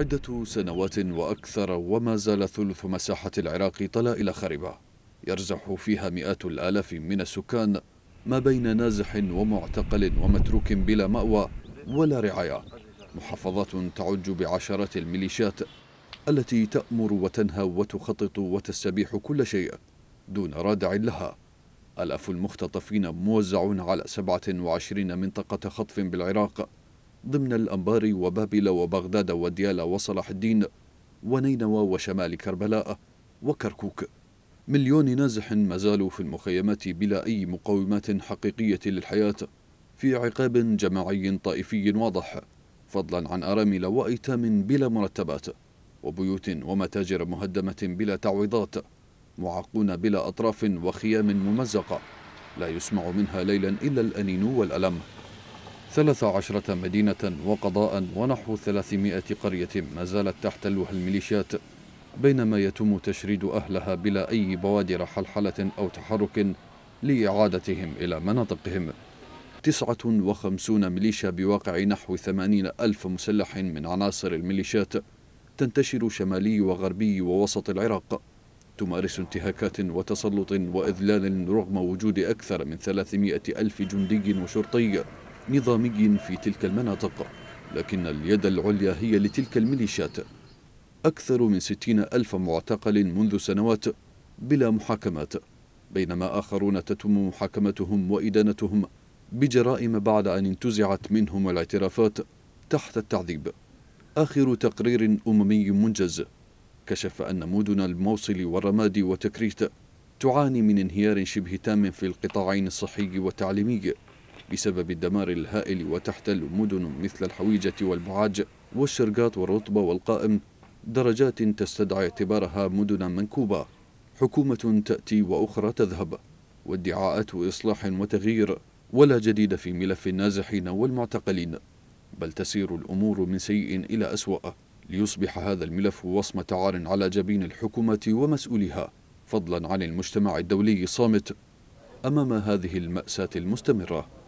عدة سنوات وأكثر وما زال ثلث مساحة العراق طلا إلى خربة يرزح فيها مئات الآلاف من السكان ما بين نازح ومعتقل ومتروك بلا مأوى ولا رعاية محافظات تعج بعشرات الميليشيات التي تأمر وتنهى وتخطط وتستبيح كل شيء دون رادع لها ألاف المختطفين موزعون على 27 منطقة خطف بالعراق ضمن الأنبار وبابل وبغداد وديالا وصلاح الدين ونينوى وشمال كربلاء وكركوك مليون نازح ما زالوا في المخيمات بلا أي مقومات حقيقية للحياة في عقاب جماعي طائفي واضح فضلا عن أرامل وأيتام بلا مرتبات وبيوت ومتاجر مهدمة بلا تعويضات معاقون بلا أطراف وخيام ممزقة لا يسمع منها ليلا إلا الأنين والألم ثلاث عشرة مدينة وقضاء ونحو 300 قرية ما زالت تحت لوح الميليشيات بينما يتم تشريد أهلها بلا أي بوادر حلحلة أو تحرك لإعادتهم إلى مناطقهم تسعة وخمسون ميليشيا بواقع نحو ثمانين ألف مسلح من عناصر الميليشيات تنتشر شمالي وغربي ووسط العراق تمارس انتهاكات وتسلط وإذلال رغم وجود أكثر من 300 ألف جندي وشرطي نظامي في تلك المناطق لكن اليد العليا هي لتلك الميليشيات أكثر من ستين ألف معتقل منذ سنوات بلا محاكمات بينما آخرون تتم محاكمتهم وإدانتهم بجرائم بعد أن انتزعت منهم الاعترافات تحت التعذيب آخر تقرير أممي منجز كشف أن مدن الموصل والرماد وتكريت تعاني من انهيار شبه تام في القطاعين الصحي والتعليمي بسبب الدمار الهائل وتحتل مدن مثل الحويجة والبعاج والشرقات والرطبة والقائم درجات تستدعي اعتبارها مدن منكوبة حكومة تأتي وأخرى تذهب وادعاءات إصلاح وتغيير ولا جديد في ملف النازحين والمعتقلين بل تسير الأمور من سيء إلى أسوأ ليصبح هذا الملف وصمة عار على جبين الحكومة ومسؤولها فضلا عن المجتمع الدولي الصامت أمام هذه المأساة المستمرة